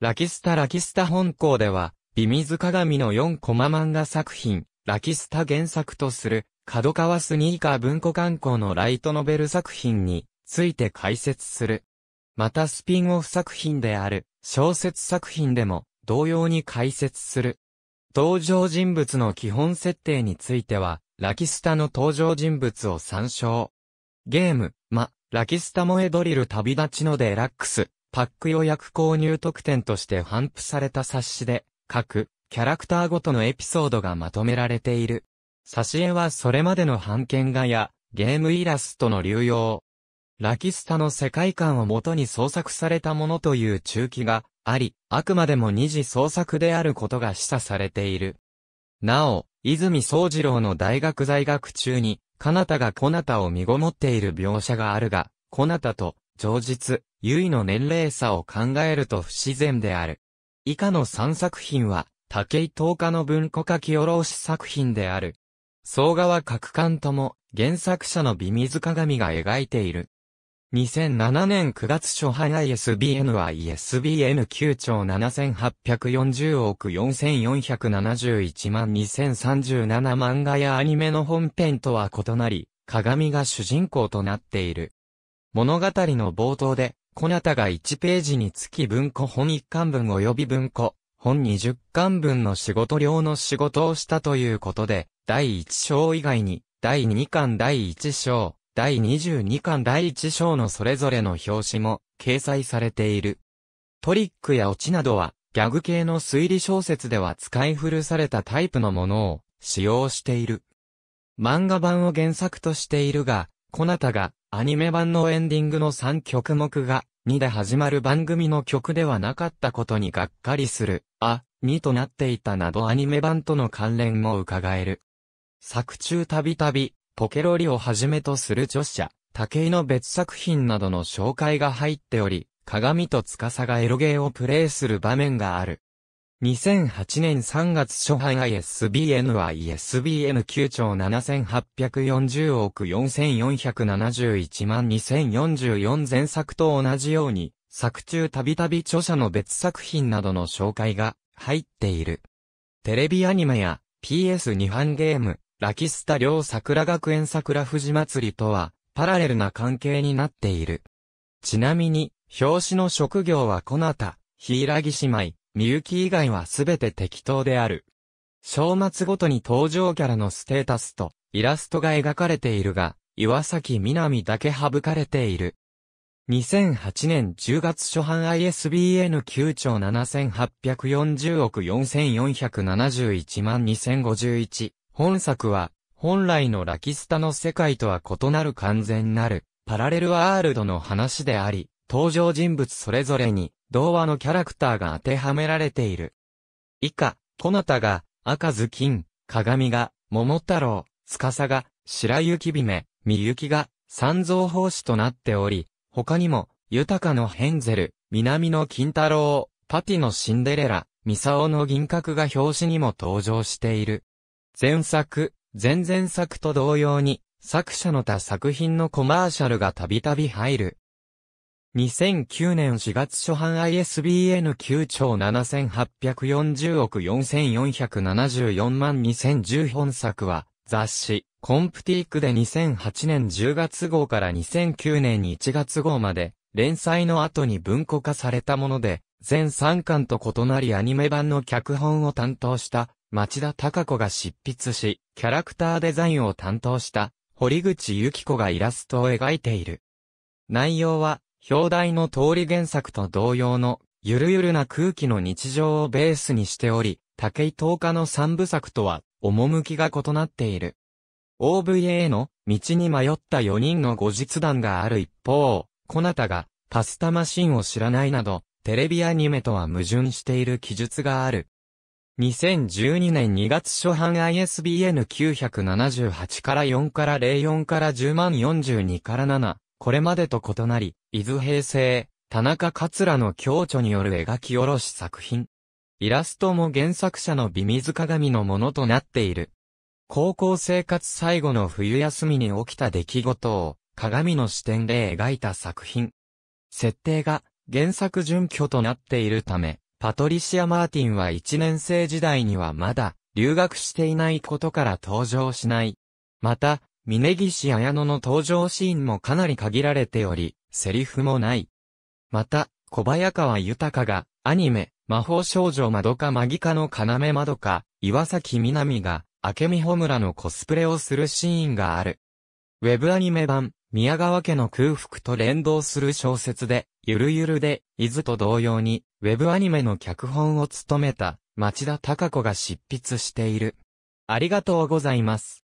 ラキスタラキスタ本校では、美水鏡の4コマ漫画作品、ラキスタ原作とする、角川スニーカー文庫観光のライトノベル作品について解説する。またスピンオフ作品である小説作品でも同様に解説する。登場人物の基本設定については、ラキスタの登場人物を参照。ゲーム、ま、ラキスタ萌えドリル旅立ちのデラックス、パック予約購入特典として頒布された冊子で、各キャラクターごとのエピソードがまとめられている。挿絵はそれまでの版権画やゲームイラストの流用。ラキスタの世界観をもとに創作されたものという中期があり、あくまでも二次創作であることが示唆されている。なお、泉宗次郎の大学在学中に、かなたがこなたを身ごもっている描写があるが、こなたと、上実、ゆいの年齢差を考えると不自然である。以下の3作品は、武井東日の文庫書き下ろし作品である。総は各巻とも、原作者の美水鏡が描いている。2007年9月初版 ISBN は ISBN 9兆7840億4471万2037漫画やアニメの本編とは異なり、鏡が主人公となっている。物語の冒頭で、こなたが1ページにつき文庫本1巻分及び文庫本20巻分の仕事量の仕事をしたということで、第1章以外に、第2巻第1章、第22巻第1章のそれぞれの表紙も掲載されている。トリックやオチなどは、ギャグ系の推理小説では使い古されたタイプのものを使用している。漫画版を原作としているが、こなたが、アニメ版のエンディングの3曲目が、2で始まる番組の曲ではなかったことにがっかりする、あ、2となっていたなどアニメ版との関連も伺える。作中たびたび、ポケロリをはじめとする著者、竹井の別作品などの紹介が入っており、鏡と司がエロゲーをプレイする場面がある。2008年3月初版 ISBN は ISBN 9兆7840億4471万2044前作と同じように、作中たびたび著者の別作品などの紹介が入っている。テレビアニメや PS2 本ゲーム、ラキスタ両桜学園桜富士祭りとは、パラレルな関係になっている。ちなみに、表紙の職業はこなた、ヒイラギ姉妹、みゆき以外はすべて適当である。正末ごとに登場キャラのステータスとイラストが描かれているが、岩崎みなみだけ省かれている。2008年10月初版 ISBN 9兆7840億4471万2051。本作は、本来のラキスタの世界とは異なる完全なる、パラレルワールドの話であり、登場人物それぞれに、童話のキャラクターが当てはめられている。以下、こなたが、赤ず金、鏡が、桃太郎、司が、白雪姫、みゆきが、三蔵法師となっており、他にも、豊かのヘンゼル、南の金太郎、パティのシンデレラ、ミサオの銀閣が表紙にも登場している。前作、前々作と同様に、作者の他作品のコマーシャルがたびたび入る。2009年4月初版 ISBN 9兆7840億4474万2010本作は雑誌コンプティークで2008年10月号から2009年1月号まで連載の後に文庫化されたもので全3巻と異なりアニメ版の脚本を担当した町田隆子が執筆しキャラクターデザインを担当した堀口由紀子がイラストを描いている。内容は表題の通り原作と同様の、ゆるゆるな空気の日常をベースにしており、竹井東日の三部作とは、趣が異なっている。OVA の、道に迷った4人の後日談がある一方、コナタが、パスタマシンを知らないなど、テレビアニメとは矛盾している記述がある。2012年2月初版 ISBN 978から4から04から10万42から7、これまでと異なり、伊豆平成、田中桂の共著による描き下ろし作品。イラストも原作者の美水鏡のものとなっている。高校生活最後の冬休みに起きた出来事を鏡の視点で描いた作品。設定が原作準拠となっているため、パトリシア・マーティンは一年生時代にはまだ留学していないことから登場しない。また、峯岸綾乃の登場シーンもかなり限られており、セリフもない。また、小早川豊が、アニメ、魔法少女まどかマギカの要まどか、岩崎みなみが、明美穂村のコスプレをするシーンがある。ウェブアニメ版、宮川家の空腹と連動する小説で、ゆるゆるで、伊豆と同様に、ウェブアニメの脚本を務めた、町田隆子が執筆している。ありがとうございます。